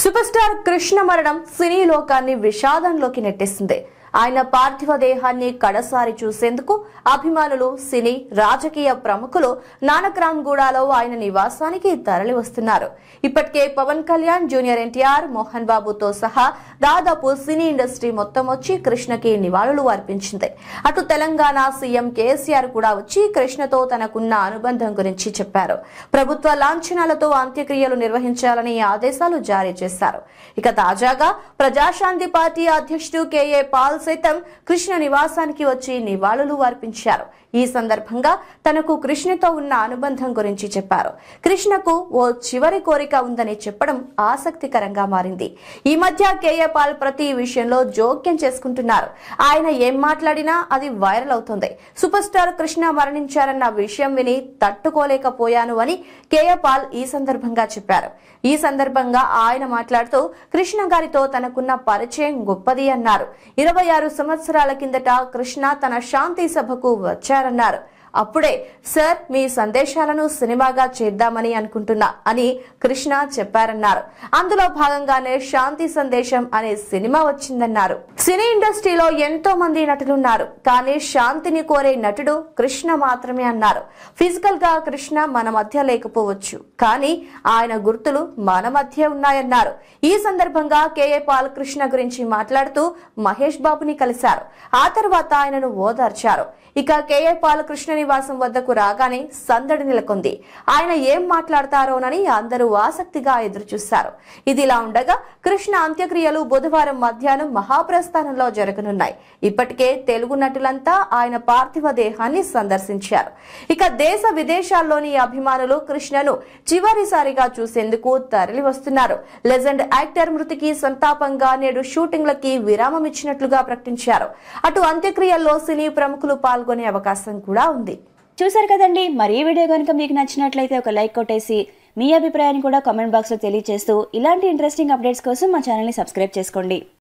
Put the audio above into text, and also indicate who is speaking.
Speaker 1: super star Krishna మరణం సినీ లోకాన్ని విషాదంలోకి నెట్టేసింది ఆయన పార్థివ దేహాన్ని కడసారి చూసేందుకు అభిమానులు సినీ రాజకీయ ప్రముఖులు నానక్రామ్ గూడాలో ఆయన నివాసానికి తరలి వస్తున్నారు ఇప్పటికే పవన్ కళ్యాణ్ జూనియర్ ఎన్టీఆర్ మోహన్ బాబుతో సహా దాదాపు సినీ ఇండస్ట్రీ మొత్తం వచ్చి కృష్ణకి నివాళులు అర్పించింది అటు తెలంగాణ సీఎం కేసీఆర్ కూడా వచ్చి కృష్ణతో తనకున్న అనుబంధం గురించి చెప్పారు ప్రభుత్వ లాంఛనాలతో అంత్యక్రియలు నిర్వహించాలని ఆదేశాలు జారీ చేశారు ఇక తాజాగా ప్రజాశాంతి పార్టీ అధ్యక్షుడు కేఏ పాల్ సైతం కృష్ణ నివాసానికి వచ్చి నివాళులు అర్పించారు ఈ సందర్భంగా తనకు కృష్ణతో ఉన్న అనుబంధం గురించి చెప్పారు కృష్ణకు ఓ చివరి కోరిక ఉందని చెప్పడం ఆసక్తికరంగా మారింది ఈ మధ్య కేఏ పాల్ ప్రతి విషయంలో జోక్యం చేసుకుంటున్నారు ఆయన ఏం మాట్లాడినా అది వైరల్ అవుతుంది సూపర్ స్టార్ కృష్ణ మరణించారన్న విషయం విని తట్టుకోలేకపోయాను అని కేఏ పాల్ ఈ సందర్భంగా చెప్పారు ఈ సందర్భంగా ఆయన మాట్లాడుతూ కృష్ణ గారితో తనకున్న పరిచయం గొప్పది అన్నారు ఇరవై ఆరు సంవత్సరాల కిందట కృష్ణ తన శాంతి సభకు వచ్చారన్నారు అప్పుడే సార్ మీ సందేశాలను సినిమాగా చేద్దామని అనుకుంటున్నా అని కృష్ణ చెప్పారన్నారు అందులో భాగంగానే శాంతి సందేశం అనే సినిమా వచ్చిందన్నారు సినీ ఇండస్ట్రీలో ఎంతో మంది నటులున్నారు కానీ శాంతిని కోరే నటుడు కృష్ణ మాత్రమే అన్నారు ఫిజికల్ గా కృష్ణ మన మధ్య లేకపోవచ్చు కానీ ఆయన గుర్తులు మన మధ్య ఉన్నాయన్నారు ఈ సందర్భంగా కేఏ పాల్ కృష్ణ గురించి మాట్లాడుతూ మహేష్ బాబుని కలిశారు ఆ తర్వాత ఆయనను ఓదార్చారు ఇక కేఏ పాల్ కృష్ణ నివాసం వద్దకు రాగానే సందడి నెలకొంది ఆయన ఏం మాట్లాడతారోనని అందరూ ఆసక్తిగా ఎదురుచూశారు ఇదిలా ఉండగా కృష్ణ అంత్యక్రియలు బుధవారం మధ్యాహ్నం మహాప్రస్ స్థానంలో జరగనున్నాయి ఇప్పటికే తెలుగు నటులంతా ఆయన పార్థివ దేహాన్ని సందర్శించారు ఇక దేశ విదేశాల్లోని అభిమానులు కృష్ణను చివరిసారిగా చూసేందుకు తరలి వస్తున్నారు లెజెండ్ యాక్టర్ మృతికి సంతాపంగా నేడు షూటింగ్లకి విరామం ఇచ్చినట్లుగా ప్రకటించారు అటు అంత్యక్రియల్లో సినీ ప్రముఖులు పాల్గొనే అవకాశం కూడా ఉంది చూసారు కదండి మరి ఈ వీడియో కనుక మీకు నచ్చినట్లయితే ఒక లైక్ కొట్టేసి మీ అభిప్రాయాన్ని కూడా కామెంట్ బాక్స్లో తెలియజేస్తూ ఇలాంటి ఇంట్రెస్టింగ్ అప్డేట్స్ కోసం మా ఛానల్ని సబ్స్క్రైబ్ చేసుకోండి